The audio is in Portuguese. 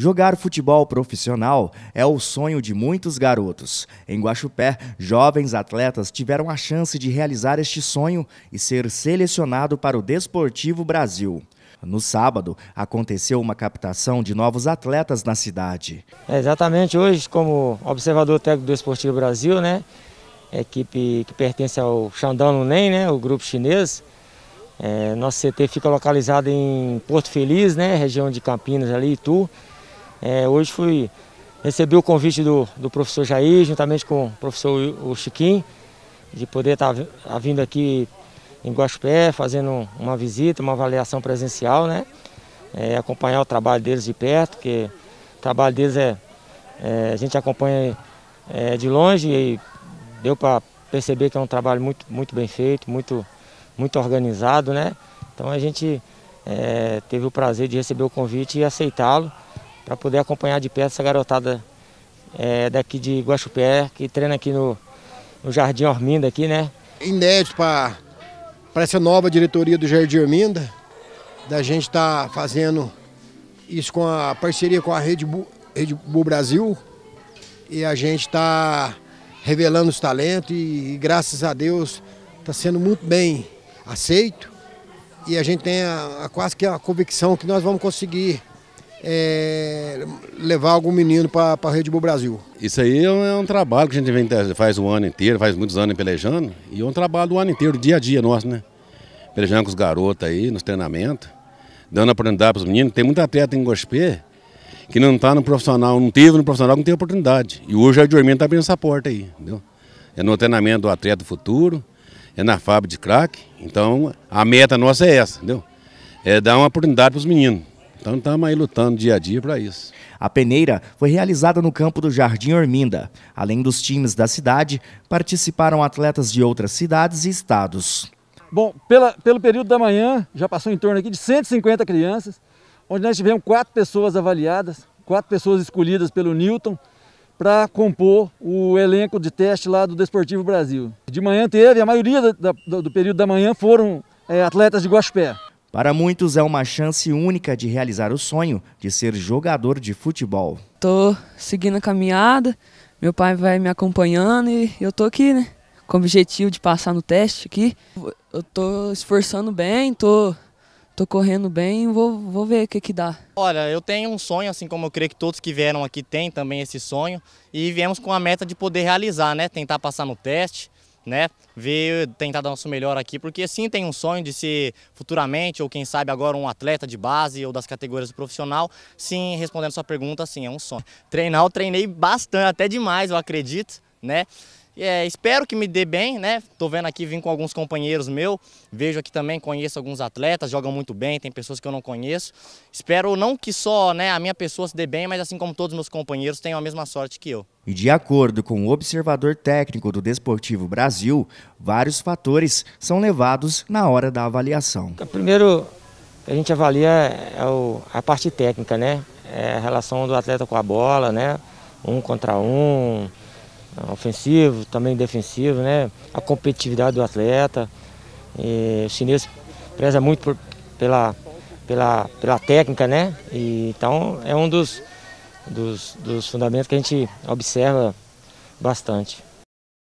Jogar futebol profissional é o sonho de muitos garotos. Em Guaxupé, jovens atletas tiveram a chance de realizar este sonho e ser selecionado para o Desportivo Brasil. No sábado, aconteceu uma captação de novos atletas na cidade. É exatamente hoje, como observador técnico do Desportivo Brasil, né? Equipe que pertence ao Xandão Lunen, né? O grupo chinês. É, nosso CT fica localizado em Porto Feliz, né? Região de Campinas ali, Itu. É, hoje fui, recebi o convite do, do professor Jair, juntamente com o professor o Chiquim, de poder estar tá tá vindo aqui em Guaxupé, fazendo uma visita, uma avaliação presencial, né? É, acompanhar o trabalho deles de perto, porque o trabalho deles é, é a gente acompanha é, de longe e deu para perceber que é um trabalho muito, muito bem feito, muito, muito organizado, né? Então a gente é, teve o prazer de receber o convite e aceitá-lo para poder acompanhar de perto essa garotada é, daqui de Guaxupé, que treina aqui no, no Jardim Orminda, aqui, né? Inédito para essa nova diretoria do Jardim Orminda, da gente estar tá fazendo isso com a parceria com a Rede Bu, Rede Bu Brasil, e a gente está revelando os talentos e, e graças a Deus está sendo muito bem aceito e a gente tem a, a, quase que a convicção que nós vamos conseguir é, levar algum menino para a Rede Bull Brasil. Isso aí é, é um, trabalho que a gente vem, faz o um ano inteiro, faz muitos anos pelejando, e é um trabalho do ano inteiro, dia a dia nosso, né? Pelejando com os garotos aí, nos treinamentos, dando oportunidade para os meninos. Tem muita atleta em Gospê que não está no profissional, não teve no profissional, não tem oportunidade. E hoje a Dormindo está abrindo essa porta aí, entendeu? É no treinamento do atleta do futuro, é na fábrica de craque. Então a meta nossa é essa, entendeu? É dar uma oportunidade para os meninos. Então estamos aí lutando dia a dia para isso. A peneira foi realizada no campo do Jardim Orminda. Além dos times da cidade, participaram atletas de outras cidades e estados. Bom, pela, pelo período da manhã, já passou em torno aqui de 150 crianças, onde nós tivemos quatro pessoas avaliadas, quatro pessoas escolhidas pelo Newton para compor o elenco de teste lá do Desportivo Brasil. De manhã teve, a maioria da, do, do período da manhã foram é, atletas de Guaxupé. Para muitos é uma chance única de realizar o sonho de ser jogador de futebol. Tô seguindo a caminhada, meu pai vai me acompanhando e eu tô aqui, né? Com o objetivo de passar no teste aqui. Eu tô esforçando bem, tô, tô correndo bem, vou, vou ver o que que dá. Olha, eu tenho um sonho, assim como eu creio que todos que vieram aqui têm também esse sonho. E viemos com a meta de poder realizar, né? Tentar passar no teste né? Ver, tentar dar nosso melhor aqui, porque sim tem um sonho de ser futuramente, ou quem sabe agora um atleta de base ou das categorias profissional. Sim, respondendo sua pergunta, sim, é um sonho. Treinar, eu treinei bastante, até demais, eu acredito, né? É, espero que me dê bem, né? Tô vendo aqui, vim com alguns companheiros meus, vejo aqui também, conheço alguns atletas, jogam muito bem, tem pessoas que eu não conheço. Espero não que só né, a minha pessoa se dê bem, mas assim como todos os meus companheiros tenham a mesma sorte que eu. E de acordo com o observador técnico do Desportivo Brasil, vários fatores são levados na hora da avaliação. O primeiro que a gente avalia é, é, é a parte técnica, né? É a relação do atleta com a bola, né? Um contra um, ofensivo, também defensivo, né? a competitividade do atleta. E o chinês preza muito por, pela, pela, pela técnica, né? E, então é um dos, dos, dos fundamentos que a gente observa bastante.